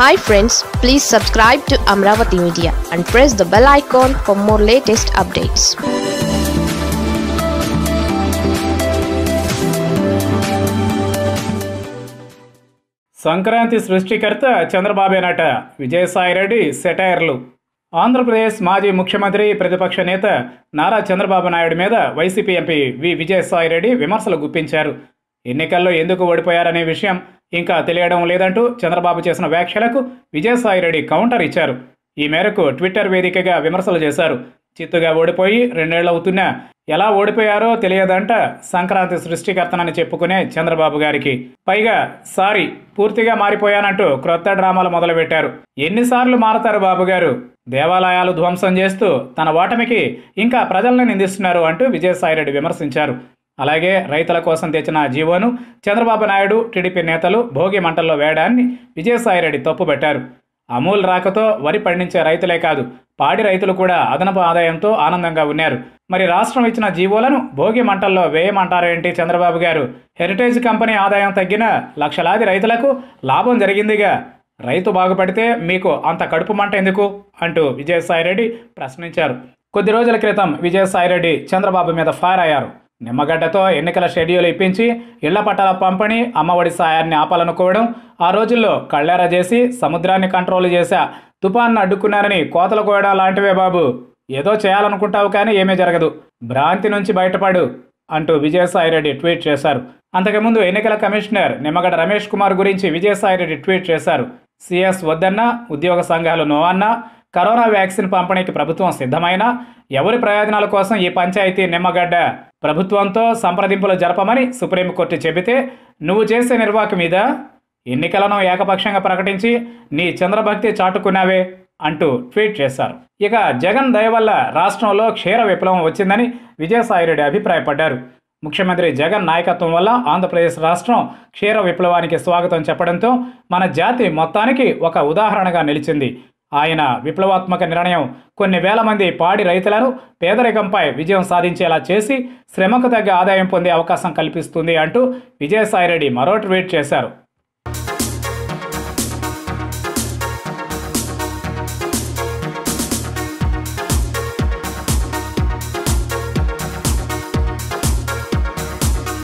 hi friends please subscribe to Amaravati media and press the bell icon for more latest updates Sankranti సృష్టికర్త చంద్రబాబే చంద్రబాబేనట విజయసాయిరెడ్డి సెటైర్లు ఆంధ్రప్రదేశ్ మాజీ ముఖ్యమంత్రి ప్రతిపక్ష నేత నారా చంద్రబాబు నాయుడు మీద వైసీపీ ఎంపీ వి విజయసాయిరెడ్డి విమర్శలు గుప్పించారు ఎన్నికల్లో ఎందుకు ఓడిపోయారనే విషయం ఇంకా తెలియడం లేదంటూ చంద్రబాబు చేసిన వ్యాఖ్యలకు విజయసాయిరెడ్డి కౌంటర్ ఇచ్చారు ఈ మేరకు ట్విట్టర్ వేదికగా విమర్శలు చేశారు చిత్తుగా ఓడిపోయి రెండేళ్ళు అవుతున్నా ఎలా ఓడిపోయారో తెలియదంట సంక్రాంతి సృష్టికర్తనని చెప్పుకునే చంద్రబాబు గారికి పైగా సారీ పూర్తిగా మారిపోయానంటూ క్రొత్త డ్రామాలు మొదలుపెట్టారు ఎన్నిసార్లు మారతారు బాబు గారు దేవాలయాలు ధ్వంసం చేస్తూ తన ఓటమికి ఇంకా ప్రజలను నిందిస్తున్నారు అంటూ విజయసాయిరెడ్డి విమర్శించారు అలాగే రైతుల కోసం తెచ్చిన జీవోను చంద్రబాబు నాయుడు టీడీపీ నేతలు భోగి మంటల్లో వేయడాన్ని విజయసాయిరెడ్డి తప్పుబట్టారు అమూల్ రాకతో వరి పండించే రైతులే కాదు పాడి రైతులు కూడా అదనపు ఆదాయంతో ఆనందంగా ఉన్నారు మరి రాష్ట్రం ఇచ్చిన జీవోలను భోగి మంటల్లో వేయమంటారేంటి చంద్రబాబు గారు హెరిటేజ్ కంపెనీ ఆదాయం తగ్గిన లక్షలాది రైతులకు లాభం జరిగిందిగా రైతు బాగుపడితే మీకు అంత కడుపు మంట ఎందుకు అంటూ విజయసాయిరెడ్డి ప్రశ్నించారు కొద్ది రోజుల క్రితం విజయసాయిరెడ్డి చంద్రబాబు మీద ఫైర్ అయ్యారు నిమ్మగడ్డతో ఎన్నికల షెడ్యూల్ ఇప్పించి ఇళ్ల పట్టాల పంపిణీ అమ్మఒడి సాయాన్ని ఆపాలనుకోవడం ఆ రోజుల్లో కళ్ళెర చేసి సముద్రాన్ని కంట్రోల్ చేశా తుపాన్ను అడ్డుకున్నారని కోతలు కోయడం లాంటివే బాబు ఏదో చేయాలనుకుంటావు కానీ ఏమీ జరగదు భ్రాంతి నుంచి బయటపడు అంటూ విజయసాయిరెడ్డి ట్వీట్ చేశారు అంతకుముందు ఎన్నికల కమిషనర్ నిమ్మగడ్డ రమేష్ కుమార్ గురించి విజయసాయిరెడ్డి ట్వీట్ చేశారు సిఎస్ వద్దన్నా ఉద్యోగ సంఘాలు నో కరోనా వ్యాక్సిన్ పంపిణీకి ప్రభుత్వం సిద్ధమైనా ఎవరి ప్రయోజనాల కోసం ఈ పంచాయతీ నిమ్మగడ్డ ప్రభుత్వంతో సంప్రదింపులు జరపమని సుప్రీంకోర్టు చెబితే నువ్వు చేసే నిర్వాహక మీద ఎన్నికలను ఏకపక్షంగా ప్రకటించి నీ చంద్రభక్తి చాటుకున్నావే అంటూ ట్వీట్ చేశారు ఇక జగన్ దయ వల్ల రాష్ట్రంలో క్షీర విప్లవం వచ్చిందని విజయసాయిరెడ్డి అభిప్రాయపడ్డారు ముఖ్యమంత్రి జగన్ నాయకత్వం వల్ల ఆంధ్రప్రదేశ్ రాష్ట్రం క్షీర విప్లవానికి స్వాగతం చెప్పడంతో మన జాతి మొత్తానికి ఒక ఉదాహరణగా నిలిచింది ఆయన విప్లవాత్మక నిర్ణయం కొన్ని వేల మంది పాడి రైతులను పేదరికంపై విజయం సాధించేలా చేసి శ్రమకు తగ్గ ఆదాయం పొందే అవకాశం కల్పిస్తుంది అంటూ విజయసాయిరెడ్డి మరో ట్వీట్ చేశారు